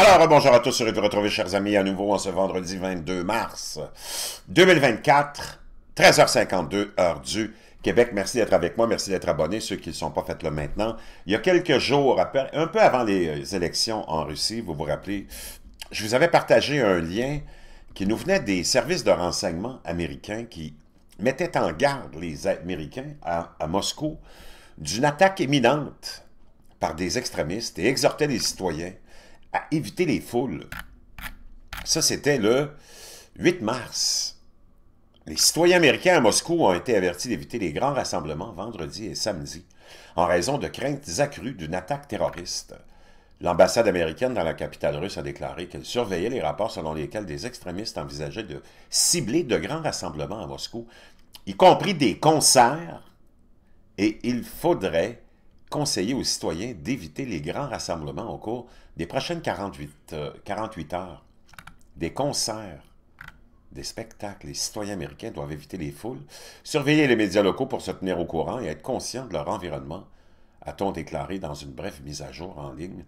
Alors, bonjour à tous, heureux de vous retrouver, chers amis, à nouveau en ce vendredi 22 mars 2024, 13h52, heure du Québec. Merci d'être avec moi, merci d'être abonné, ceux qui ne sont pas faits le maintenant. Il y a quelques jours, un peu avant les euh, élections en Russie, vous vous rappelez, je vous avais partagé un lien qui nous venait des services de renseignement américains qui mettaient en garde les Américains à, à Moscou d'une attaque imminente par des extrémistes et exhortaient les citoyens à éviter les foules. Ça, c'était le 8 mars. Les citoyens américains à Moscou ont été avertis d'éviter les grands rassemblements vendredi et samedi en raison de craintes accrues d'une attaque terroriste. L'ambassade américaine dans la capitale russe a déclaré qu'elle surveillait les rapports selon lesquels des extrémistes envisageaient de cibler de grands rassemblements à Moscou, y compris des concerts, et il faudrait conseiller aux citoyens d'éviter les grands rassemblements au cours des prochaines 48, euh, heures, des concerts, des spectacles. Les citoyens américains doivent éviter les foules, surveiller les médias locaux pour se tenir au courant et être conscients de leur environnement, a-t-on déclaré dans une brève mise à jour en ligne.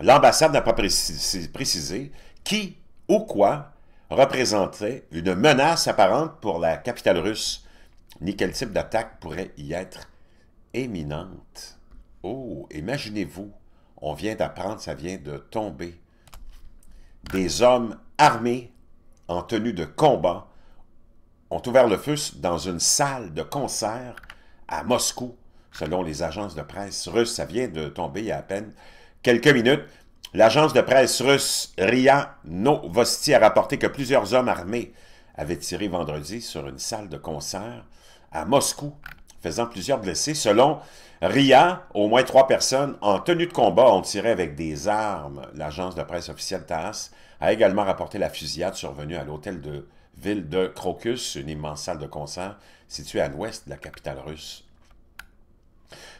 L'ambassade n'a pas précisé, précisé qui ou quoi représentait une menace apparente pour la capitale russe, ni quel type d'attaque pourrait y être éminente. Oh, imaginez-vous, on vient d'apprendre, ça vient de tomber. Des hommes armés, en tenue de combat, ont ouvert le feu dans une salle de concert à Moscou, selon les agences de presse russes. Ça vient de tomber il y a à peine quelques minutes. L'agence de presse russe RIA Novosti a rapporté que plusieurs hommes armés avaient tiré vendredi sur une salle de concert à Moscou faisant plusieurs blessés. Selon RIA, au moins trois personnes en tenue de combat ont tiré avec des armes. L'agence de presse officielle TASS a également rapporté la fusillade survenue à l'hôtel de ville de Crocus, une immense salle de concert située à l'ouest de la capitale russe.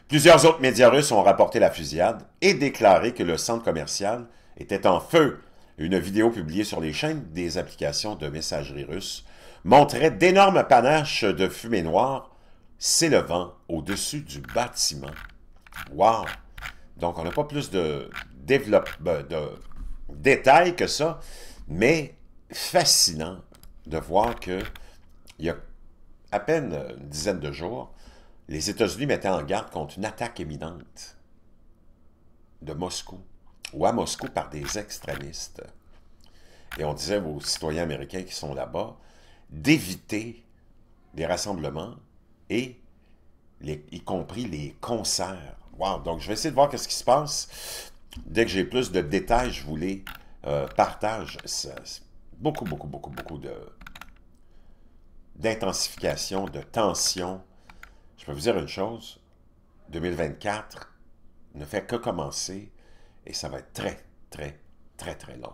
Plusieurs autres médias russes ont rapporté la fusillade et déclaré que le centre commercial était en feu. Une vidéo publiée sur les chaînes des applications de messagerie russe montrait d'énormes panaches de fumée noire s'élevant au-dessus du bâtiment. Wow! Donc, on n'a pas plus de, ben, détails que ça, mais fascinant de voir que y a à peine une dizaine de jours, les États-Unis mettaient en garde contre une attaque imminente de Moscou, ou à Moscou par des extrémistes. Et on disait aux citoyens américains qui sont là-bas d'éviter des rassemblements et y compris les concerts. Wow! Donc, je vais essayer de voir ce qui se passe. Dès que j'ai plus de détails, je vous les euh, partage. beaucoup, beaucoup, beaucoup, beaucoup de d'intensification, de tension. Je peux vous dire une chose, 2024 ne fait que commencer et ça va être très, très, très, très long.